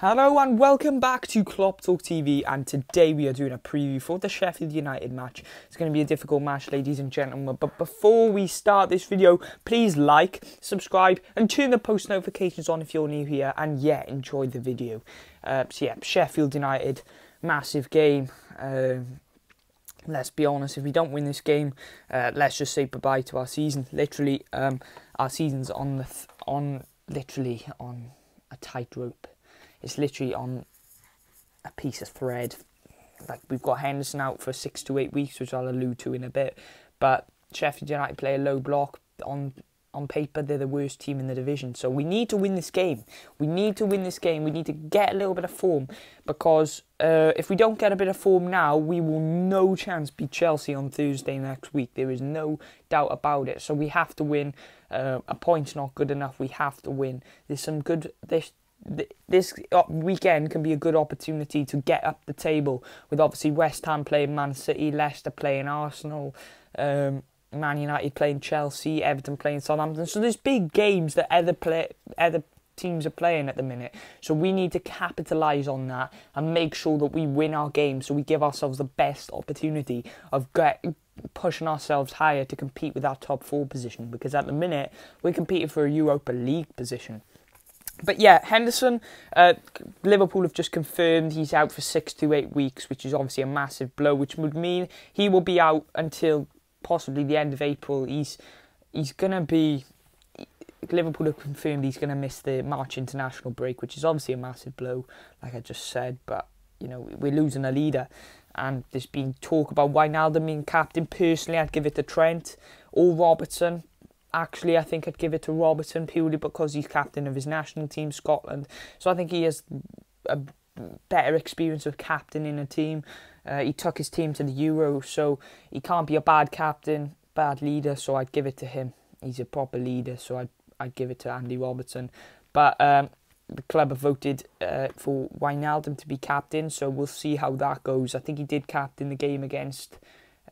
Hello and welcome back to Klopp Talk TV and today we are doing a preview for the Sheffield United match. It's going to be a difficult match ladies and gentlemen but before we start this video please like, subscribe and turn the post notifications on if you're new here and yeah enjoy the video. Uh, so yeah Sheffield United massive game. Um, let's be honest if we don't win this game uh, let's just say goodbye to our season. Literally um, our season's on the on literally on a tightrope it's literally on a piece of thread. Like we've got Henderson out for six to eight weeks, which I'll allude to in a bit. But Sheffield United play a low block on on paper they're the worst team in the division. So we need to win this game. We need to win this game. We need to get a little bit of form because uh, if we don't get a bit of form now, we will no chance beat Chelsea on Thursday next week. There is no doubt about it. So we have to win. Uh, a point's not good enough. We have to win. There's some good. There's th- this uh, weekend can be a good opportunity to get up the table with obviously West Ham playing Man City, Leicester playing Arsenal, um, Man United playing Chelsea, Everton playing Southampton. So there's big games that other play other teams are playing at the minute. So we need to capitalise on that and make sure that we win our game so we give ourselves the best opportunity of get, pushing ourselves higher to compete with our top four position because at the minute we're competing for a Europa League position but yeah, Henderson, uh, Liverpool have just confirmed he's out for six to eight weeks, which is obviously a massive blow, which would mean he will be out until possibly the end of April. He's he's gonna be Liverpool have confirmed he's gonna miss the March international break, which is obviously a massive blow, like I just said. But you know we're losing a leader, and there's been talk about Wijnaldum being captain. Personally, I'd give it to Trent or Robertson, actually, I think I'd give it to Robertson purely because he's captain of his national team, Scotland. So I think he has a better experience of captaining a team. Uh, he took his team to the Euro, so he can't be a bad captain, bad leader. So I'd give it to him. He's a proper leader, so I'd I'd give it to Andy Robertson. But um, the club have voted uh, for Wijnaldum to be captain, so we'll see how that goes. I think he did captain the game against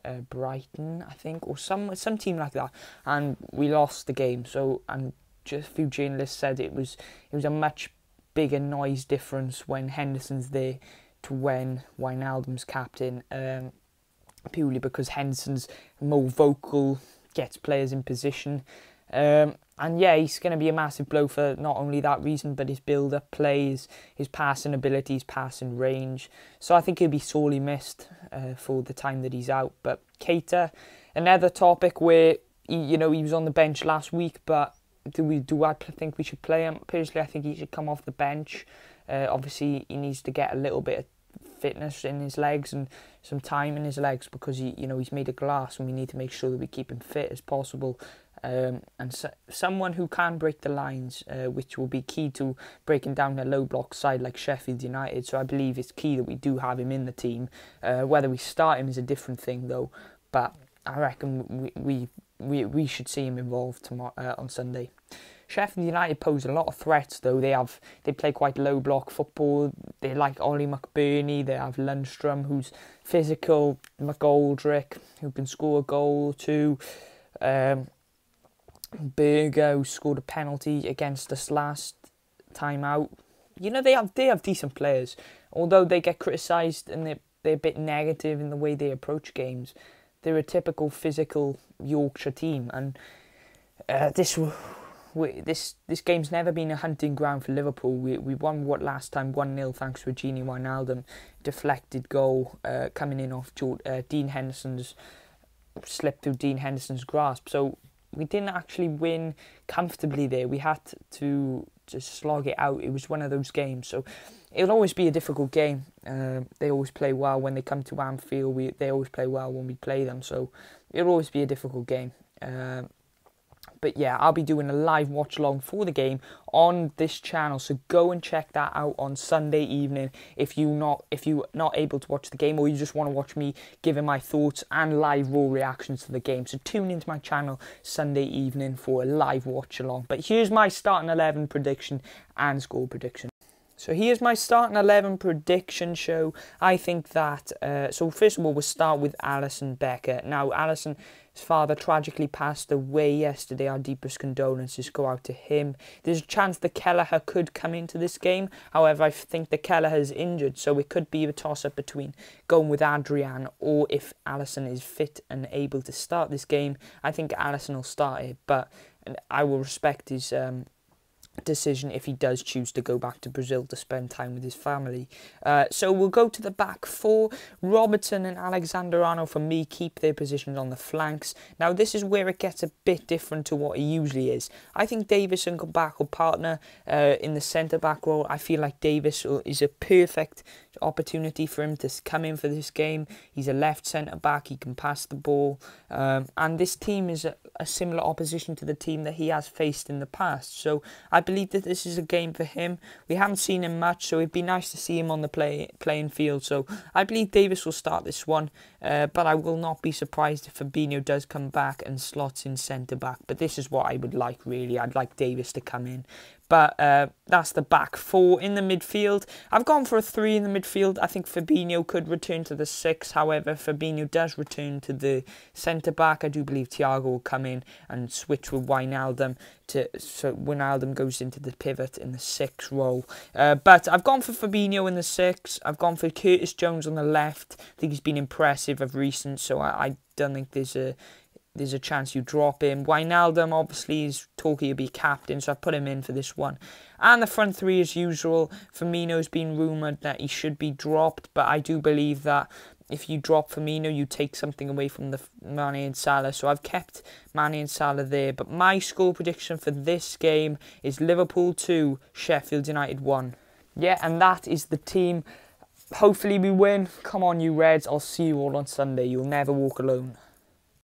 uh, Brighton, I think, or some some team like that, and we lost the game. So and just a few journalists said it was it was a much bigger noise difference when Henderson's there to when Wijnaldum's captain, um, purely because Henderson's more vocal, gets players in position. Um, and yeah, he's going to be a massive blow for not only that reason, but his build up plays, his passing abilities, passing range. So I think he'll be sorely missed uh, for the time that he's out. But Cater, another topic where, he, you know, he was on the bench last week, but do we do I think we should play him? Personally, I think he should come off the bench. Uh, obviously, he needs to get a little bit of fitness in his legs and some time in his legs because he, you know, he's made of glass, and we need to make sure that we keep him fit as possible. Um, and so, someone who can break the lines, uh, which will be key to breaking down a low block side like Sheffield United. So I believe it's key that we do have him in the team. Uh, whether we start him is a different thing, though. But I reckon we we we, we should see him involved tomorrow uh, on Sunday. Sheffield United pose a lot of threats, though they have they play quite low block football. They like Ollie McBurney. They have Lundstrom, who's physical. McGoldrick, who can score a goal or two. Um, Burgo scored a penalty against us last time out. You know, they have they have decent players, although they get criticised and they're, they're a bit negative in the way they approach games. They're a typical physical Yorkshire team, and uh, this this this game's never been a hunting ground for Liverpool. We we won what last time one 0 thanks to a Genie Wijnaldum deflected goal uh, coming in off George, uh, Dean Henderson's slip through Dean Henderson's grasp. So we didn't actually win comfortably there. We had to just slog it out. It was one of those games. So it'll always be a difficult game. Uh, they always play well when they come to Anfield. We they always play well when we play them. So it'll always be a difficult game. Uh, but yeah, I'll be doing a live watch along for the game on this channel. So go and check that out on Sunday evening if you not if you not able to watch the game or you just want to watch me giving my thoughts and live raw reactions to the game. So tune into my channel Sunday evening for a live watch along. But here's my starting eleven prediction and score prediction. So here's my starting 11 prediction show. I think that, uh, so first of all, we'll start with Alison Becker. Now, Alison's father tragically passed away yesterday. Our deepest condolences go out to him. There's a chance the Kelleher could come into this game. However, I think the Kelleher is injured, so it could be a toss-up between going with Adrian or if Allison is fit and able to start this game. I think Allison will start it, but I will respect his um, decision if he does choose to go back to Brazil to spend time with his family. Uh, so we'll go to the back four. Robertson and Alexander Arnold, for me, keep their positions on the flanks. Now, this is where it gets a bit different to what it usually is. I think Davis and back will partner uh, in the centre-back role. I feel like Davis is a perfect opportunity for him to come in for this game. He's a left centre back, he can pass the ball. Um, and this team is a, a, similar opposition to the team that he has faced in the past. So I believe that this is a game for him. We haven't seen him much, so it'd be nice to see him on the play, playing field. So I believe Davis will start this one, uh, but I will not be surprised if Fabinho does come back and slots in centre back. But this is what I would like, really. I'd like Davis to come in but uh, that's the back four in the midfield. I've gone for a three in the midfield. I think Fabinho could return to the six. However, Fabinho does return to the centre back. I do believe Thiago will come in and switch with Wijnaldum to so Wijnaldum goes into the pivot in the six role. Uh, but I've gone for Fabinho in the six. I've gone for Curtis Jones on the left. I think he's been impressive of recent, so I, I don't think there's a there's a chance you drop him. Wijnaldum, obviously, is talking to be captain, so I put him in for this one. And the front three, as usual, Firmino's been rumoured that he should be dropped, but I do believe that if you drop Firmino, you take something away from the Mane and Salah. So I've kept Mane and Salah there. But my score prediction for this game is Liverpool 2, Sheffield United 1. Yeah, and that is the team. Hopefully we win. Come on, you Reds. I'll see you all on Sunday. You'll never walk alone.